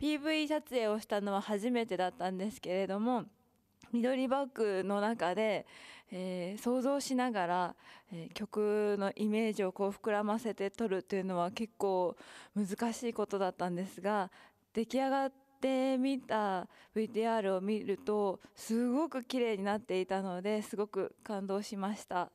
PV 撮影をしたのは初めてだったんですけれども緑バッグの中で、えー、想像しながら、えー、曲のイメージをこう膨らませて撮るというのは結構難しいことだったんですが出来上がってみた VTR を見るとすごく綺麗になっていたのですごく感動しました。